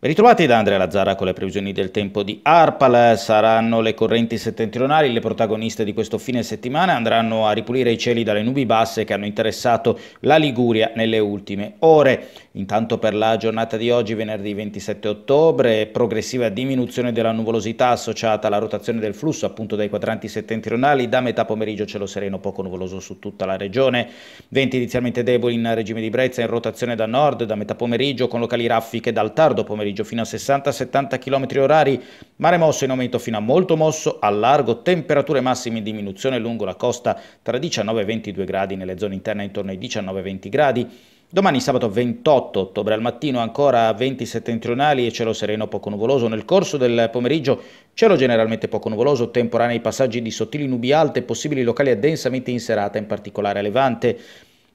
Ben ritrovati da Andrea Lazzara con le previsioni del tempo di ARPAL. Saranno le correnti settentrionali le protagoniste di questo fine settimana. Andranno a ripulire i cieli dalle nubi basse che hanno interessato la Liguria nelle ultime ore. Intanto per la giornata di oggi, venerdì 27 ottobre, progressiva diminuzione della nuvolosità associata alla rotazione del flusso appunto dai quadranti settentrionali. Da metà pomeriggio cielo sereno poco nuvoloso su tutta la regione. Venti inizialmente deboli in regime di Brezza in rotazione da nord da metà pomeriggio con locali raffiche dal tardo pomeriggio pomeriggio fino a 60-70 km orari, mare mosso in aumento fino a molto mosso, a largo temperature massime in diminuzione lungo la costa tra 19 e 22 gradi, nelle zone interne intorno ai 19-20 gradi. Domani sabato 28 ottobre al mattino ancora venti settentrionali e cielo sereno poco nuvoloso. Nel corso del pomeriggio cielo generalmente poco nuvoloso, temporanei passaggi di sottili nubi alte, possibili locali e densamente in serata, in particolare a Levante.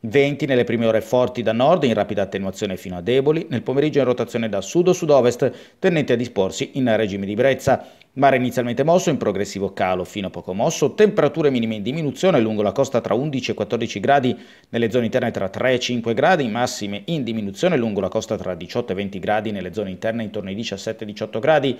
Venti nelle prime ore forti da nord in rapida attenuazione fino a deboli, nel pomeriggio in rotazione da sud o sud-ovest tendenti a disporsi in regime di brezza. Mare inizialmente mosso, in progressivo calo fino a poco mosso, temperature minime in diminuzione lungo la costa tra 11 e 14 gradi, nelle zone interne tra 3 e 5 gradi, massime in diminuzione lungo la costa tra 18 e 20 gradi, nelle zone interne intorno ai 17 e 18 gradi.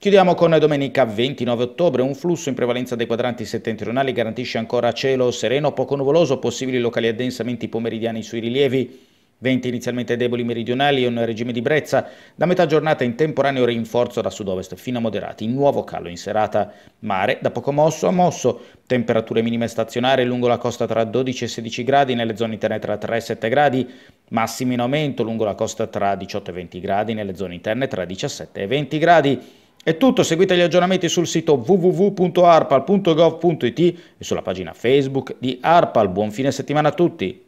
Chiudiamo con domenica 29 ottobre, un flusso in prevalenza dei quadranti settentrionali garantisce ancora cielo sereno, poco nuvoloso, possibili locali addensamenti pomeridiani sui rilievi, venti inizialmente deboli meridionali e un regime di brezza, da metà giornata in temporaneo rinforzo da sud-ovest fino a moderati, nuovo calo in serata, mare da poco mosso a mosso, temperature minime stazionari lungo la costa tra 12 e 16 gradi, nelle zone interne tra 3 e 7 gradi, massimi in aumento lungo la costa tra 18 e 20 gradi, nelle zone interne tra 17 e 20 gradi, è tutto, seguite gli aggiornamenti sul sito www.arpal.gov.it e sulla pagina Facebook di Arpal. Buon fine settimana a tutti!